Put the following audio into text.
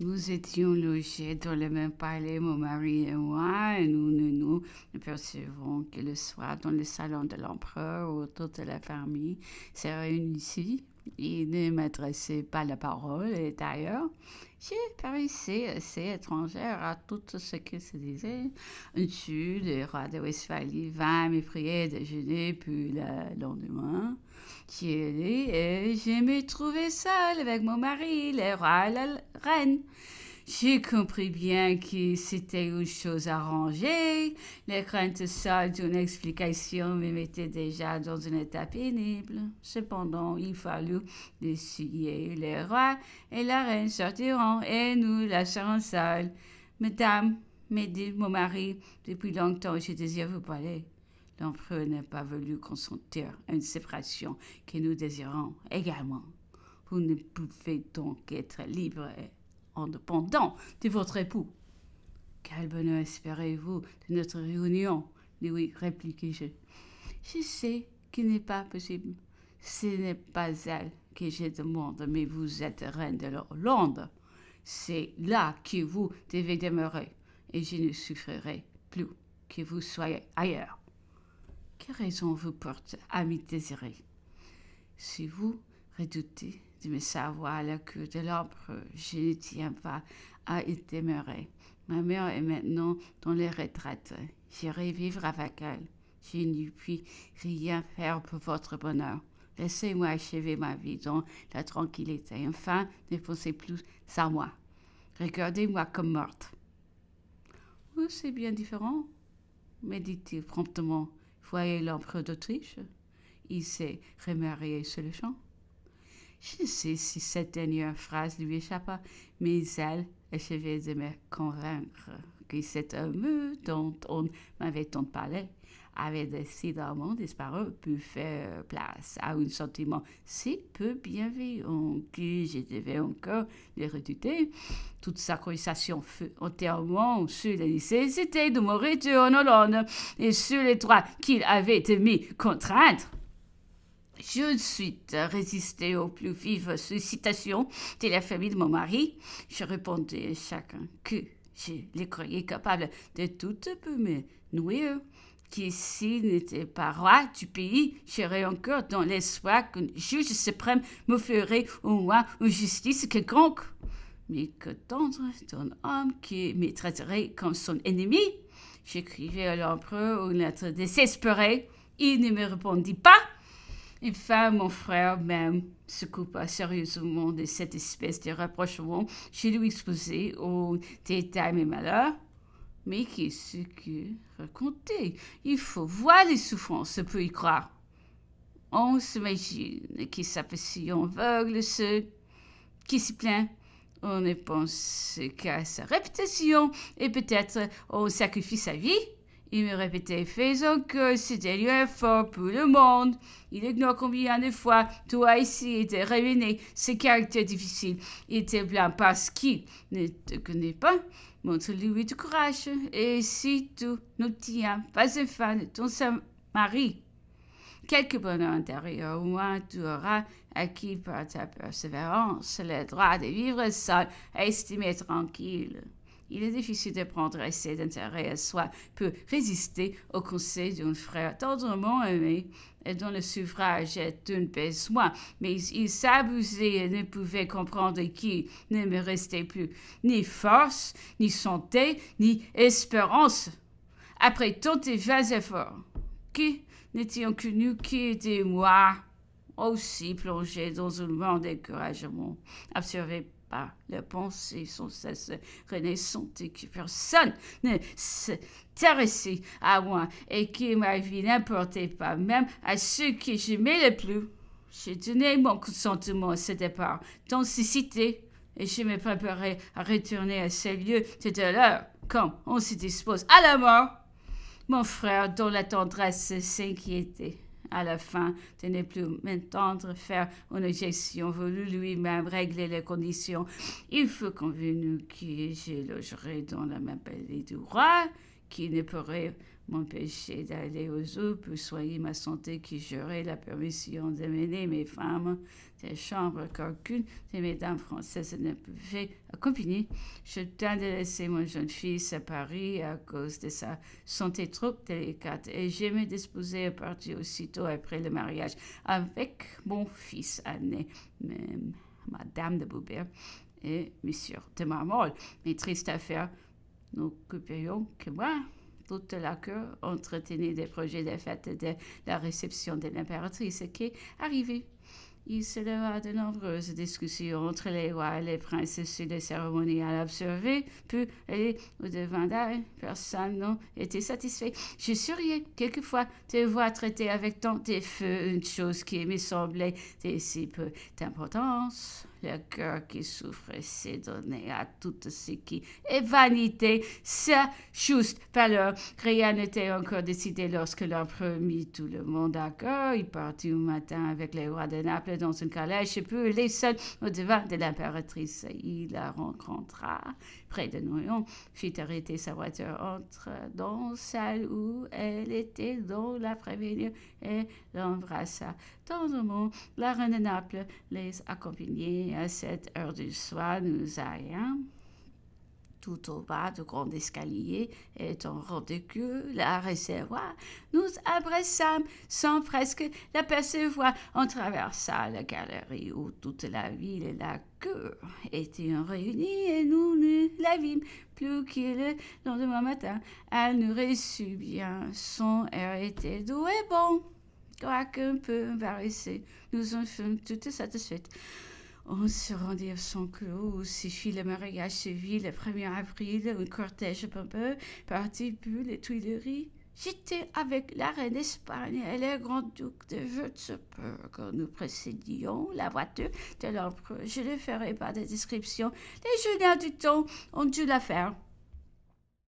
Nous étions logés dans le même palais, mon mari et moi, et nous ne nous, apercevons percevons que le soir dans le salon de l'empereur où toute la famille se ici. Il ne m'adressait pas la parole et d'ailleurs, j'ai paraissais assez étrangère à tout ce qui se disait. le roi de Westphalie vint me prier déjeuner, puis le lendemain, qui je me trouvais seule avec mon mari, le roi la reine. J'ai compris bien que c'était une chose arrangée. Les craintes sales d'une explication me mettaient déjà dans un état pénible. Cependant, il fallut essayer. Le roi et la reine sortiront et nous lâcherons seuls. Mesdames, me dit mon mari, depuis longtemps, je désire vous parler. L'empereur n'a pas voulu consentir à une séparation que nous désirons également. Vous ne pouvez donc être libre et indépendant de votre époux. Quel bonheur espérez-vous de notre réunion Louis répliquai-je. Je sais qu'il n'est pas possible. Ce n'est pas elle que je demande, mais vous êtes reine de l'Hollande. C'est là que vous devez demeurer, et je ne souffrirai plus que vous soyez ailleurs. Quelle raison vous porte, à ami désirer Si vous redoutez de me savoir la queue de l'ombre, je ne tiens pas à y demeurer. Ma mère est maintenant dans les retraites. J'irai vivre avec elle. Je ne puis rien faire pour votre bonheur. Laissez-moi achever ma vie dans la tranquillité. Enfin, ne pensez plus à moi. Regardez-moi comme morte. Oh, c'est bien différent, me dit promptement. « Voyez l'empereur d'Autriche, il s'est remarié sur le champ. Je sais si cette dernière phrase lui échappa, mais elle achevait de me convaincre que cet homme dont on m'avait tant parlé avait décidément disparu pu faire euh, place à un sentiment si peu bienveillant que je devais encore les redouter. Toute sa conversation fut entièrement sur la nécessité de mourir en Hollande et sur les droits qu'il avait mis contraindre. Je suis résisté aux plus vives sollicitations de la famille de mon mari. Je répondais à chacun que je les croyais capables de tout pour me nouer qui ici n'était pas roi du pays, j'aurais encore dans l'espoir qu'un juge suprême me ferait au moins une justice quelconque. Mais que tendre d'un homme qui me traiterait comme son ennemi J'écrivais à l'empereur une lettre désespérée. Il ne me répondit pas. Enfin, mon frère même se coupa sérieusement de cette espèce de rapprochement. Je lui exposais au détail mes malheurs. Mais qu'est-ce que raconter Il faut voir les souffrances pour y croire. On s'imagine que si on veugle ceux qui s'y plaignent. On ne pense qu'à sa réputation et peut-être on sacrifie sa vie il me répétait, faisons que c'était lieu fort pour le monde. Il ignore combien de fois toi ici était révélé ses caractères difficiles. Il te blâme parce qu'il ne te connaît pas. Montre-lui du courage. Et si tu n'obtiens pas un fan de ton mari, quelque bonheur intérieur, au moins tu auras acquis par ta persévérance le droit de vivre seul, estimé tranquille. Il est difficile de prendre assez d'intérêt à soi pour résister au conseil d'un frère tendrement aimé et dont le suffrage est un besoin, mais il s'abusait et ne pouvait comprendre qui ne me restait plus ni force, ni santé, ni espérance. Après tant de vains efforts, qui n'étions que nous qui étions moi, aussi plongé dans un monde découragement, observé la pensée sans cesse renaissante et que personne ne s'intéressait à moi et que ma vie n'importait pas, même à ceux que j'aimais le plus. J'ai donné mon consentement à ce départ, dans ces et je me préparais à retourner à ces lieux tout à l'heure, quand on se dispose à la mort. Mon frère, dont la tendresse s'inquiétait, à la fin de ne plus m'entendre faire une gestion, voulu lui-même régler les conditions. Il fut convenu que je logerais dans la même palais du roi, qui ne pourrait m'empêcher d'aller aux eaux, pour soigner ma santé qui j'aurais la permission de mener mes femmes des chambres qu'aucune des mesdames françaises ne pouvait accompagner. Je tente de laisser mon jeune fils à Paris à cause de sa santé trop délicate et je me disposais à partir aussitôt après le mariage avec mon fils aîné, Madame de Boubert et Monsieur de Marmol. Mais triste affaire, nous coupions que moi toute la cour entretenait des projets de fête de la réception de l'impératrice qui est arrivée. Il se leva de nombreuses discussions entre les rois et les princes sur les cérémonies à observer, puis et au-devant d'elle. Personne n'a été satisfait. Je souriais quelquefois de voir traiter avec tant de feu une chose qui me semblait de si peu d'importance. Le cœur qui souffre, s'est donné à tout ce qui est vanité, sa juste valeur. Rien n'était encore décidé lorsque l'empereur mit tout le monde cœur. Il partit au matin avec les rois de Naples dans une calèche et puis les seuls au devant de l'impératrice. Il la rencontra près de Noyon, fit arrêter sa voiture entre dans celle où elle était dans la prévenue et l'embrassa tendrement la reine de Naples les accompagnait à cette heure du soir, nous allions tout au bas du grand escalier et en rendez-vous la recevoir, nous abrassâmes sans presque la l'apercevoir On traversa la galerie où toute la ville et la queue étaient réunies et nous ne la vîmes plus que le lendemain matin. Elle nous reçut bien, son air était doux et bon. Qu'un peu embarrassés, nous en fûmes toutes satisfaites. On se rendit à son clos où s'y fit le mariage civil le 1er avril, un cortège peu partit pour les Tuileries. J'étais avec la reine d'Espagne et le grand-duc de Würzburg. Nous précédions la voiture de l'empereur. Je ne ferai pas de description. Les journaux du temps ont dû la faire.